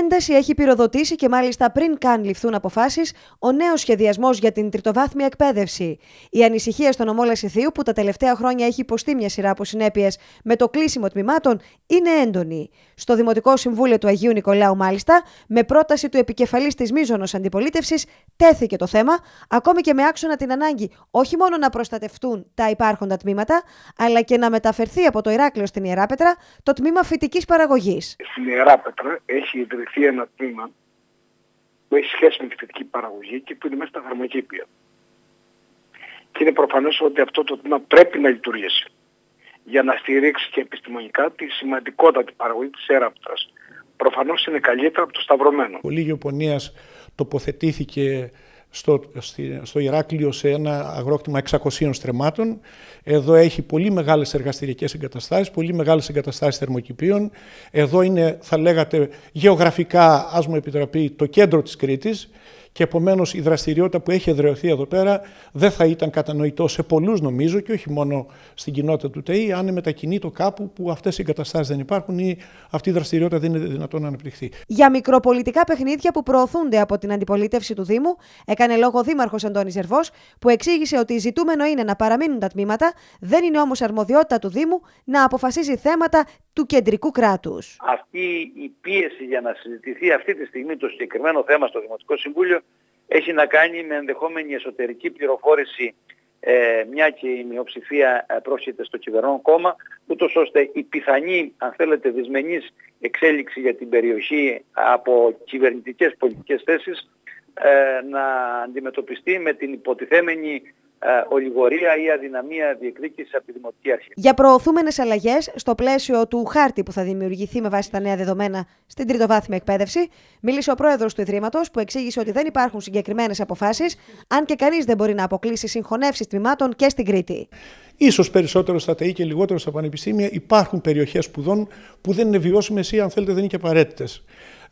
Ένταση έχει πυροδοτήσει και μάλιστα πριν καν ληφθούν αποφάσεις ο νέος σχεδιασμός για την τριτοβάθμια εκπαίδευση. Η ανησυχία στον ομό Λασιθίου, που τα τελευταία χρόνια έχει υποστεί μια σειρά από συνέπειες με το κλείσιμο τμήματων, είναι έντονη. Στο Δημοτικό Συμβούλιο του Αγίου Νικολάου, μάλιστα, με πρόταση του επικεφαλής της Μίζωνο αντιπολίτευσης, τέθηκε το θέμα, ακόμη και με άξονα την ανάγκη όχι μόνο να προστατευτούν τα υπάρχοντα τμήματα, αλλά και να μεταφερθεί από το Ηράκλειο στην Ιεράπετρα το τμήμα φυτική παραγωγής. Στην Ιεράπετρα έχει δεχθεί ένα τμήμα που έχει σχέση με τη φυτική παραγωγή και που είναι μέσα στα φαρμακήπια. Και είναι προφανές ότι αυτό το τμήμα πρέπει να λειτουργήσει για να στηρίξει και επιστημονικά τη σημαντικότατη παραγωγή της έραптας. Προφανώς είναι καλύτερα από το σταυρωμένο. Ο Λίγιο τοποθετήθηκε στο, στο Ηράκλειο σε ένα αγρόκτημα 600 στρεμάτων. Εδώ έχει πολύ μεγάλες εργαστηριακές εγκαταστάσεις, πολύ μεγάλες εγκαταστάσεις θερμοκηπίων. Εδώ είναι, θα λέγατε, γεωγραφικά, ας μου επιτραπεί, το κέντρο της Κρήτης και επομένως η δραστηριότητα που έχει εδρεωθεί εδώ πέρα δεν θα ήταν κατανοητό σε πολλούς νομίζω και όχι μόνο στην κοινότητα του ΤΕΗ, αν το κάπου που αυτές οι εγκαταστάσεις δεν υπάρχουν ή αυτή η δραστηριότητα δεν είναι δυνατόν να αναπτυχθεί. Για μικροπολιτικά παιχνίδια που προωθούνται από την αντιπολίτευση του Δήμου έκανε λόγο ο Δήμαρχος Αντώνης Ερβός που εξήγησε ότι ζητούμενο είναι να παραμείνουν τα τμήματα, δεν είναι όμως αρμοδιότητα του Δήμου να αποφασίζει θέματα του κεντρικού κράτους. Αυτή η δραστηριοτητα δεν ειναι δυνατον να αναπτυχθει για μικροπολιτικα παιχνιδια που προωθουνται απο την αντιπολιτευση του δημου εκανε λογο ο δημαρχος αντωνης ερβος που εξηγησε οτι ζητουμενο ειναι να παραμεινουν τα τμηματα δεν ειναι όμω αρμοδιοτητα του δημου να αποφασιζει θεματα του κεντρικου κράτου. αυτη η πιεση για να συζητηθεί αυτή τη στιγμή το συγκεκριμένο θέμα στο Δημοτικό Συμβούλιο έχει να κάνει με ενδεχόμενη εσωτερική πληροφόρηση ε, μια και η μειοψηφία ε, στο κυβερνόν κόμμα, ούτως ώστε η πιθανή, αν θέλετε, δυσμενής εξέλιξη για την περιοχή από κυβερνητικές πολιτικές θέσεις ε, να αντιμετωπιστεί με την υποτιθέμενη ε, ολιγορία ή αδυναμία διεκδίκησης από τη Δημοτική Αρχή. Για προωθούμενες αλλαγές στο πλαίσιο του χάρτη που θα δημιουργηθεί με βάση τα νέα δεδομένα στην τριτοβάθμια εκπαίδευση, μίλησε ο πρόεδρος του Ιδρύματος που εξήγησε ότι δεν υπάρχουν συγκεκριμένες αποφάσεις, αν και κανείς δεν μπορεί να αποκλείσει συγχωνεύσεις τμήματων και στην Κρήτη ίσως περισσότερο στα ΤΕΗ και λιγότερο στα πανεπιστήμια, υπάρχουν περιοχές σπουδών που δεν είναι βιώσιμες ή, αν θέλετε, δεν είναι και απαραίτητες.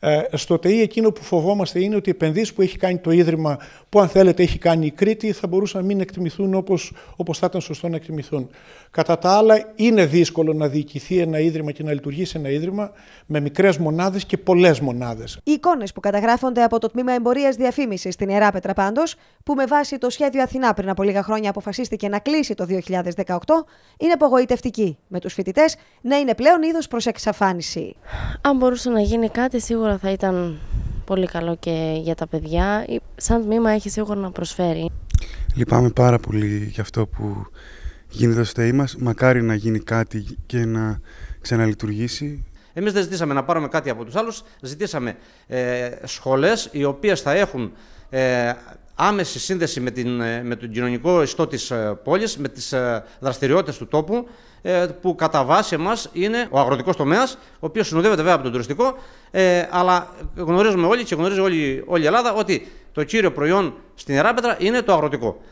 Ε, στο ΤΕΗ εκείνο που φοβόμαστε είναι ότι οι επενδύσεις που έχει κάνει το Ίδρυμα, που αν θέλετε έχει κάνει η Κρήτη, θα μπορούσαν να μην εκτιμηθούν όπως όπως θα ήταν σωστό να εκτιμηθούν. Κατά τα άλλα, είναι δύσκολο να διοικηθεί ένα Ίδρυμα και να λειτουργήσει ένα Ίδρυμα με μικρές μονάδες και πολλές μονάδες. Οι εικόνες που καταγράφονται από το Τμήμα Εμπορίας Διαφήμισης στην Ιεράπετρα, πάντω, που με βάση το σχέδιο Αθηνά πριν από λίγα χρόνια αποφασίστηκε να κλείσει το 2018 είναι απογοητευτική, με τους φοιτητές να είναι πλέον είδος προς εξαφάνιση. Αν μπορούσε να γίνει κάτι, σίγουρα θα ήταν πολύ καλό και για τα παιδιά. Σαν τμήμα έχει σίγουρα να προσφέρει. Λυπάμαι πάρα πολύ για αυτό που γίνεται στο ΣΤΕΙ μας. Μακάρι να γίνει κάτι και να ξαναλειτουργήσει. Εμείς δεν ζητήσαμε να πάρουμε κάτι από τους άλλους. Ζητήσαμε ε, σχολές οι οποίες θα έχουν ε, άμεση σύνδεση με, την, ε, με τον κοινωνικό ιστό της ε, πόλης, με τις ε, δραστηριότητες του τόπου, που κατά βάση μας είναι ο αγροτικός τομέας, ο οποίος συνοδεύεται βέβαια από τον τουριστικό, αλλά γνωρίζουμε όλοι και γνωρίζει όλη, η Ελλάδα ότι το κύριο προϊόν στην Ιεράπετρα είναι το αγροτικό.